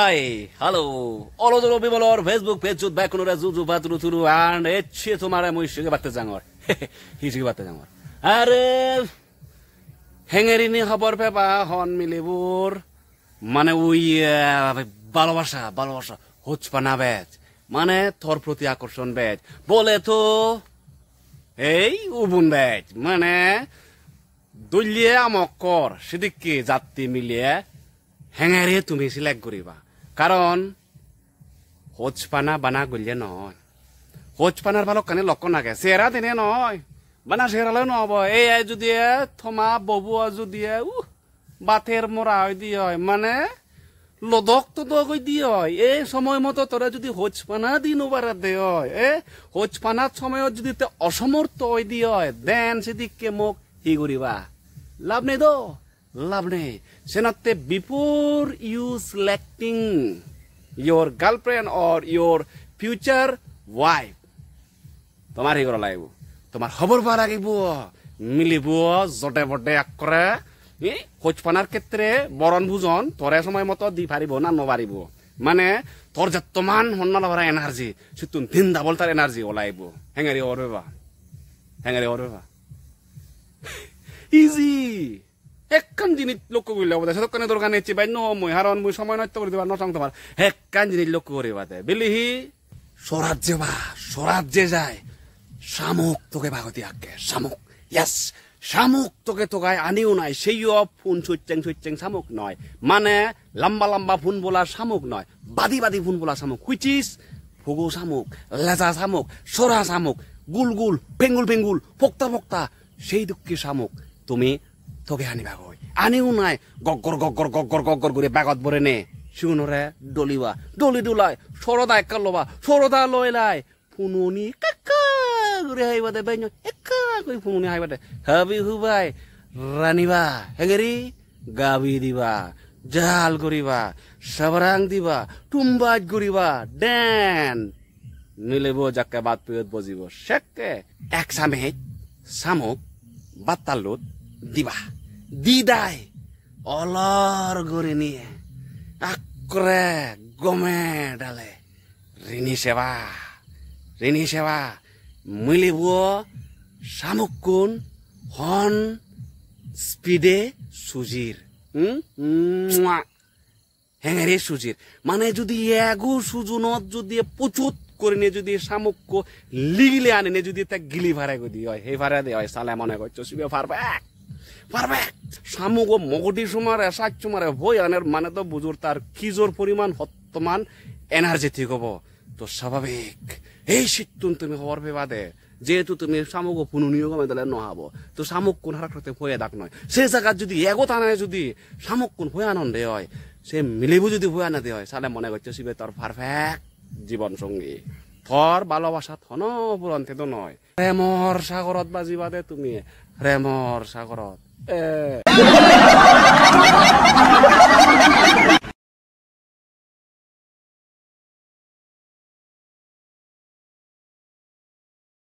Hi, hello. All of the people on Facebook page to back on Razuzu Batru Turu and Echi Tomara Mushi Batazangor. He's Batazangor. Are হ্যাঙ্গারি নিয়ে খবর পেপা হন মিলিবুর মানে ওই ভালোবাসা ভালোবাসা হোচপানা ব্যাচ মানে থর প্রতি আকর্ষণ ব্যাচ বলে তো এই উবুন ব্যাচ মানে দলিয়ে আমক কর সেদিকে যাত্রী মিলিয়ে হ্যাঙ্গারে তুমি সিলেক্ট করিবা কারণ হোচপানা বানা গুলিয়ে নহয় হোচপানার ভালো কানে লক্ষণ আগে চেহারা দিনে নয় বানা চেহারালেও নহব এই যদি থমা ববু যদি উ বাথের মরা হয় দিয়ে হয় মানে লদক তো দগই দিয়ে হয় এই সময় মতো তোরা যদি হোচপানা দিন ওবারা দে হয় এ হোচপানার সময়ত যদি অসমর্থ হয় দিয়ে হয় দেন কে মোক হি করিবা লাভ নেই তো লাভ নেই সেনাতে before you selecting your girlfriend or your future wife তোমার হি করা লাগিব তোমার খবর বা লাগিব মিলিব জটে বটে একরে খোঁজ পানার ক্ষেত্রে বরণ ভোজন তরে সময় মতো দি পারিব না নবারিব মানে তোর যতমান সন্মান লাভ এনার্জি সে তুম দিন ডাবল তার এনার্জি ওলাইব হেঙারি অরবেবা হেঙারি অরবেবা ইজি একখান জিনিস লক্ষ্য করলে বোধ হয় সদকানে দরকার নিচ্ছি বাই নয় হারণ মুই সময় নষ্ট করে দিবা নষ্ট তোমার একখান জিনিস লক্ষ্য করে বাদে বিলিহি স্বরাজ্যে বা স্বরাজ্যে যায় শামুক তোকে ভাগতি আগে শামুক ইয়াস শামুক তোকে তোকায় আনিও নাই সেইও ফোন সুচ্চেং সুচ্চেং শামুক নয় মানে লম্বা লম্বা ফোন বলা শামুক নয় বাদি বাদি ফোন বলা শামুক হুইচিস ফুগু শামুক লেজা শামুক সরা শামুক গুল গুল পেঙ্গুল পেঙ্গুল ফোক্তা ফোক্তা সেই দুঃখী শামুক তুমি তোকে হানি বাগই আনিও নাই গগ্গর গগ্গর গগ্গর গগ্গর করে বাগত ভরে নে শুনরে ডলিবা ডলি ডুলাই সরদা একা লবা সরদা লয়লাই ফুনুনি কাকা করে বাইন একা কই ফুনুনি হাইবা হাবি হুবাই রানিবা হেগেরি গাবি দিবা জাল করিবা সাবরাং দিবা টুম্বাজ করিবা ড্যান নিলেব যাকে বাদ পিয়ত বজিব সেকে এক সামে সামুক বাতালুত দিবা দিদায় অলর করে নিয়ে আক্রে গমে ডালে রিনি সেবা রিনি সেবা মিলিব শামুকুন হন স্পিডে সুজির হ্যাঙেরে সুজির মানে যদি এগু সুজুনত যদি পুচুত করে নিয়ে যদি শামুক্য লিগলে আনে যদি তা গিলি ভাড়া করে হয় হে ভাড়া দিয়ে হয় সালে মনে করছো সুবে এক পারফেক্ট ও মগটি সুমার এসাক সুমারে হই আনের মানে তো বুজুর তার কিজোর পরিমাণ হত্তমান এনার্জেটিক হব তো স্বাভাবিক এই শীতুন তুমি হওয়ার বিবাদে যেহেতু তুমি শামুক ও পুনু নিয়োগমে দলে নহাব তো শামুক কোন হারাক্রতে হয়ে দাগ নয় সেই জায়গার যদি এগো টানায় যদি শামুক কোন হয়ে আনন্দ হয় সে মিলিবু যদি হয়ে আনাতে হয় তাহলে মনে করছে শিবে তোর পারফেক্ট জীবন সঙ্গী থর ভালোবাসা থন পুরন্তে তো নয় প্রেমর সাগরত বাজিবাদে তুমি প্রেমর সাগরত 呃。